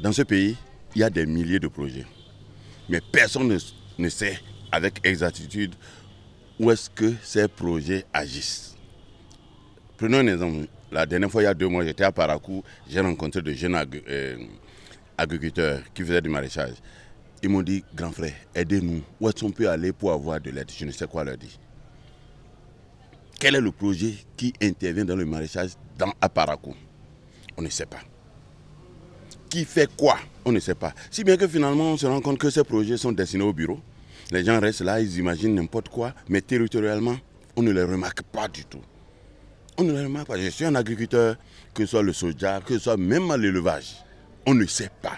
Dans ce pays, il y a des milliers de projets. Mais personne ne, sait avec exactitude où est-ce que ces projets agissent. Prenons un exemple. La dernière fois, il y a deux mois, j'étais à Parakou, j'ai rencontré de jeunes euh, agriculteurs qui faisaient du maraîchage. Ils m'ont dit, grand frère, aidez-nous. Où est-ce qu'on peut aller pour avoir de l'aide Je ne sais quoi leur dire. Quel est le projet qui intervient dans le maraîchage dans Paracou On ne sait pas qui fait quoi On ne sait pas. Si bien que finalement, on se rend compte que ces projets sont destinés au bureau. Les gens restent là, ils imaginent n'importe quoi, mais territorialement, on ne les remarque pas du tout. On ne les remarque pas. Je suis un agriculteur, que ce soit le soja, que ce soit même l'élevage. On ne sait pas.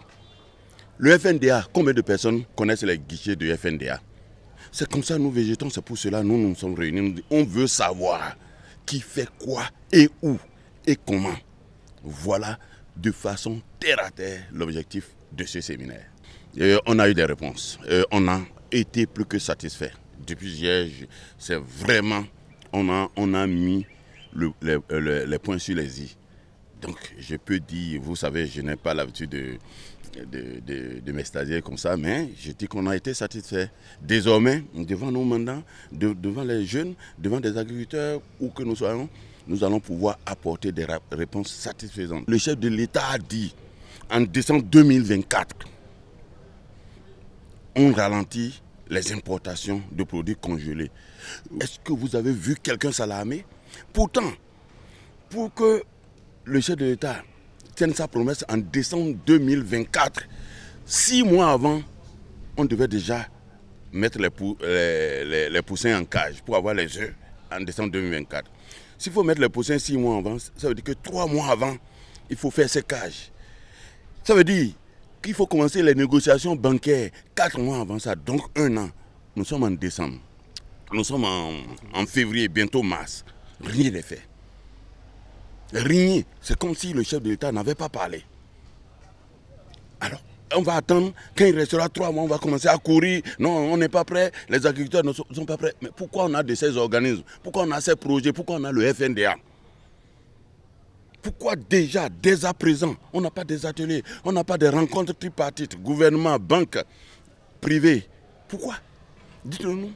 Le FNDA, combien de personnes connaissent les guichets du FNDA C'est comme ça, nous végétons, c'est pour cela, nous nous sommes réunis. On veut savoir qui fait quoi et où et comment. Voilà de façon terre à terre l'objectif de ce séminaire. Euh, on a eu des réponses. Euh, on a été plus que satisfait. Depuis hier, c'est vraiment, on a, on a mis euh, les points sur les i. Donc, je peux dire, vous savez, je n'ai pas l'habitude de, de, de, comme ça, mais je dis qu'on a été satisfait. Désormais, devant nos mandats, devant les jeunes, devant des agriculteurs, où que nous soyons, nous allons pouvoir apporter des réponses satisfaisantes. Le chef de l'État a dit en décembre 2024, on ralentit les importations de produits congelés. Est-ce que vous avez vu quelqu'un s'alarmer Pourtant, pour que le chef de l'État tienne sa promesse en décembre 2024, six mois avant, on devait déjà mettre les, poussins en cage pour avoir les œufs en décembre 2024. S'il faut mettre le prochain six mois avant, ça veut dire que trois mois avant, il faut faire cages. Ça veut dire qu'il faut commencer les négociations bancaires quatre mois avant ça, donc un an. Nous sommes en décembre, nous sommes en, en février, bientôt mars. Rien n'est fait. Rien. C'est comme si le chef de l'État n'avait pas parlé on va attendre, quand il restera trois mois, on va commencer à courir. Non, on n'est pas prêt, les agriculteurs ne sont, pas prêts. Mais pourquoi on a de ces organismes Pourquoi on a ces projets Pourquoi on a le FNDA pourquoi déjà, dès à présent, on n'a pas des ateliers, on n'a pas des rencontres tripartites, gouvernement, banque, privé Pourquoi dites nous.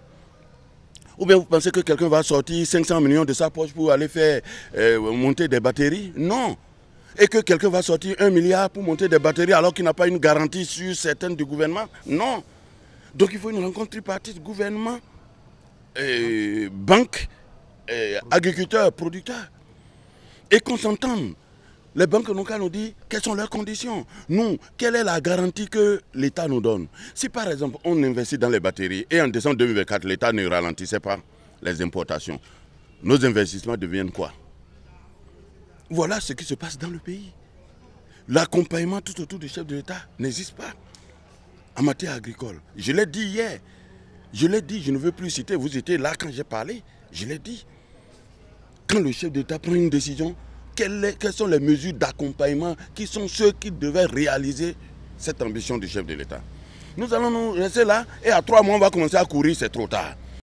Ou bien vous pensez que quelqu'un va sortir 500 millions de sa poche pour aller faire euh, monter des batteries Non, et que quelqu'un va sortir un milliard pour monter des batteries alors qu'il n'a pas une garantie sur certaines du gouvernement. Non. Donc il faut une rencontre tripartite, gouvernement, banque, et agriculteurs, producteurs. Et qu'on s'entende. Les banques locales nous disent quelles sont leurs conditions. Nous, quelle est la garantie que l'État nous donne Si par exemple on investit dans les batteries et en décembre 2024 l'État ne ralentissait pas les importations, nos investissements deviennent quoi voilà ce qui se passe dans le pays. L'accompagnement tout autour du chef de l'État n'existe pas en matière agricole. Je l'ai dit hier. Je l'ai dit, je ne veux plus citer. Vous étiez là quand j'ai parlé. Je l'ai dit. Quand le chef d'État prend une décision, quelles sont les mesures d'accompagnement qui sont ceux qui devaient réaliser cette ambition du chef de l'État Nous allons nous rester là et à trois mois, on va commencer à courir, c'est trop tard.